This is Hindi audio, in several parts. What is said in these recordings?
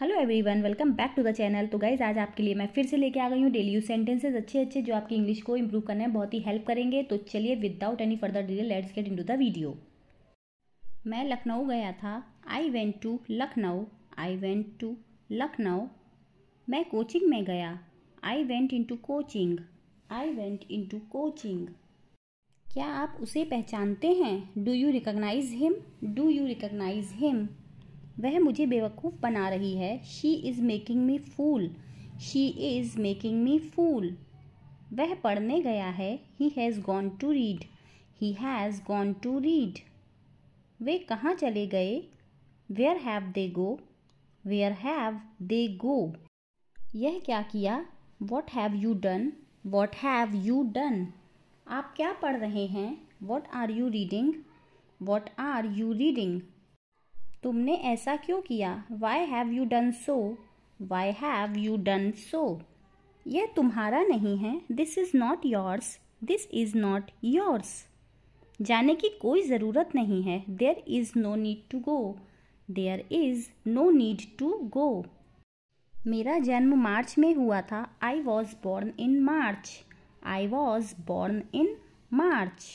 hello everyone welcome back to the channel तो गाइज आज आपके लिए मैं फिर से लेके आ गई हूँ डेली यूज सेंटेंसेज अच्छे अच्छे जो आपकी इंग्लिश को इम्प्रूव करने में बहुत ही हेल्प करेंगे तो चलिए without any further delay let's get into the video मैं लखनऊ गया था I went to Lucknow I went to Lucknow मैं कोचिंग में गया I went into coaching I went into coaching क्या आप उसे पहचानते हैं do you recognise him do you recognise him वह मुझे बेवकूफ़ बना रही है she is making me fool she is making me fool वह पढ़ने गया है ही has gone to read he has gone to read वे कहाँ चले गए where have they go where have they go यह क्या किया what have you done what have you done आप क्या पढ़ रहे हैं what are you reading what are you reading तुमने ऐसा क्यों किया why have you done so why have you done so यह तुम्हारा नहीं है this is not yours this is not yours जाने की कोई ज़रूरत नहीं है there is no need to go there is no need to go मेरा जन्म मार्च में हुआ था I was born in March I was born in March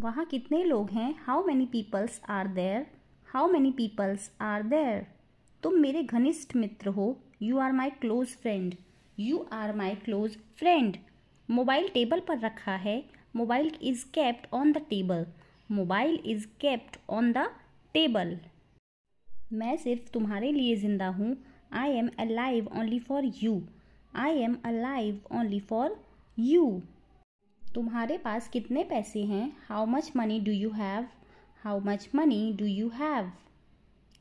वहाँ कितने लोग हैं how many peoples are there how many peoples are there तुम मेरे घनिष्ठ मित्र हो you are my close friend you are my close friend mobile table पर रखा है mobile is kept on the table mobile is kept on the table मैं सिर्फ तुम्हारे लिए ज़िंदा हूँ I am alive only for you I am alive only for you तुम्हारे पास कितने पैसे हैं how much money do you have how much money do you have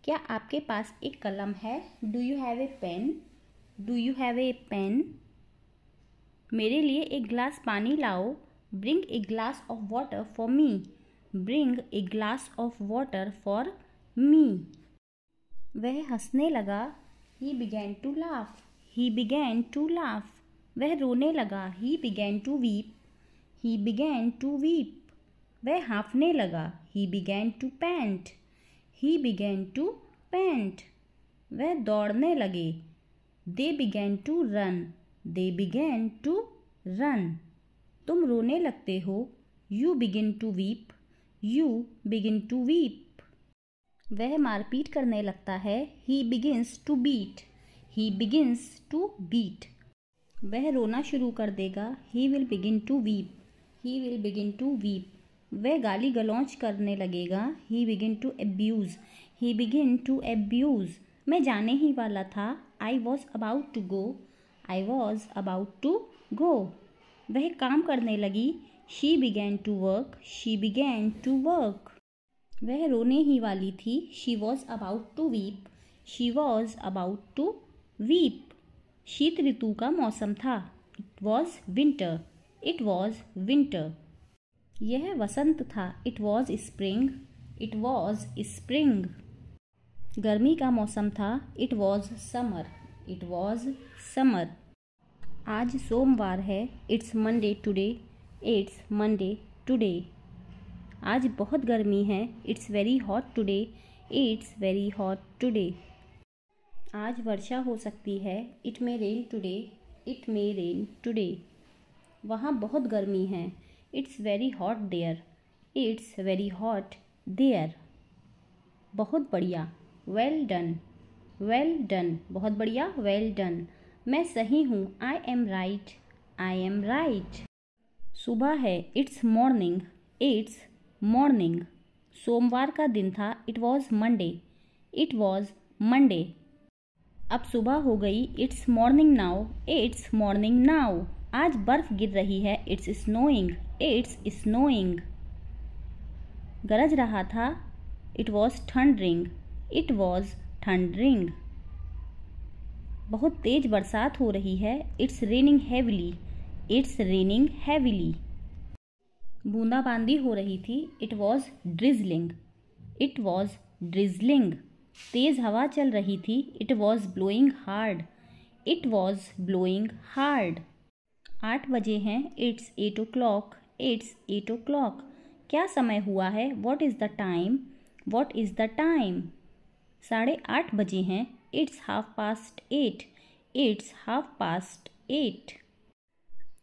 क्या आपके पास एक कलम है do you have a pen do you have a pen मेरे लिए एक ग्लास पानी लाओ bring a glass of water for me bring a glass of water for me वह हंसने लगा he began to laugh he began to laugh वह रोने लगा he began to weep he began to weep वह हाँफने लगा he began to pant he began to pant वह दौड़ने लगे they began to run they began to run तुम रोने लगते हो you begin to weep you begin to weep वह मारपीट करने लगता है he begins to beat he begins to beat वह रोना शुरू कर देगा he will begin to weep he will begin to weep वह गाली गलौच करने लगेगा he begin to abuse he begin to abuse मैं जाने ही वाला था I was about to go I was about to go वह काम करने लगी she began to work she began to work वह रोने ही वाली थी she was about to weep she was about to weep शीत ऋतु का मौसम था it was winter it was winter यह वसंत था it was spring it was spring गर्मी का मौसम था it was summer it was summer आज सोमवार है it's Monday today it's Monday today आज बहुत गर्मी है it's very hot today it's very hot today आज वर्षा हो सकती है it may rain today it may rain today वहाँ बहुत गर्मी है it's very hot there it's very hot there बहुत बढ़िया वेल डन वेल डन बहुत बढ़िया वेल डन मैं सही हूँ I am right I am right सुबह है इट्स मॉर्निंग इट्स मॉर्निंग सोमवार का दिन था it was Monday it was Monday अब सुबह हो गई it's morning now it's morning now आज बर्फ़ गिर रही है इट्स स्नोइंग इट्स स्नोइंग गरज रहा था it was thundering it was thundering बहुत तेज बरसात हो रही है it's raining heavily it's raining heavily बूंदाबांदी हो रही थी it was drizzling it was drizzling तेज़ हवा चल रही थी it was blowing hard it was blowing hard आठ बजे हैं it's eight o'clock it's eight o'clock क्या समय हुआ है what is the time what is the time साढ़े आठ बजे हैं it's half past eight it's half past eight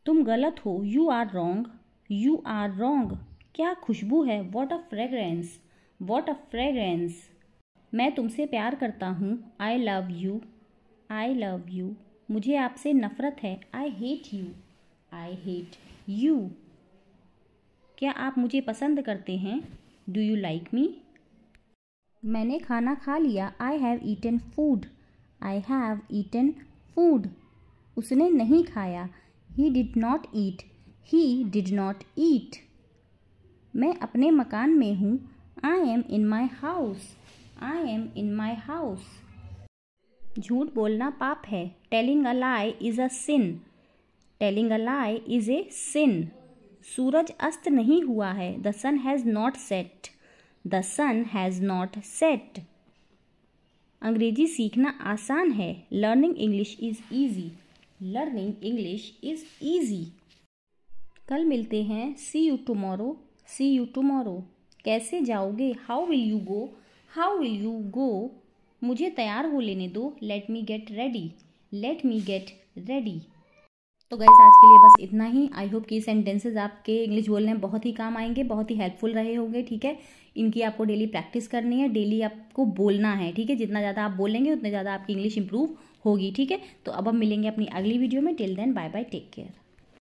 तुम गलत हो you are wrong you are wrong क्या खुशबू है what a fragrance what a fragrance मैं तुमसे प्यार करता हूँ I love you I love you मुझे आपसे नफ़रत है I hate you I hate you क्या आप मुझे पसंद करते हैं डू यू लाइक मी मैंने खाना खा लिया I have eaten food I have eaten food उसने नहीं खाया he did not eat he did not eat मैं अपने मकान में हूँ I am in my house I am in my house झूठ बोलना पाप है telling a lie is a sin telling a lie is a sin सूरज अस्त नहीं हुआ है the sun has not set the sun has not set अंग्रेजी सीखना आसान है learning English is easy learning English is easy कल मिलते हैं see you tomorrow see you tomorrow कैसे जाओगे how will you go how will you go मुझे तैयार हो लेने दो let me get ready let me get ready तो गैस आज के लिए बस इतना ही आई होप कि सेंटेंसेज आपके इंग्लिश बोलने में बहुत ही काम आएंगे बहुत ही हेल्पफुल रहे होंगे ठीक है इनकी आपको डेली प्रैक्टिस करनी है डेली आपको बोलना है ठीक है जितना ज़्यादा आप बोलेंगे उतना ज़्यादा आपकी इंग्लिश इंप्रूव होगी ठीक है तो अब हम मिलेंगे अपनी अगली वीडियो में till then bye bye take care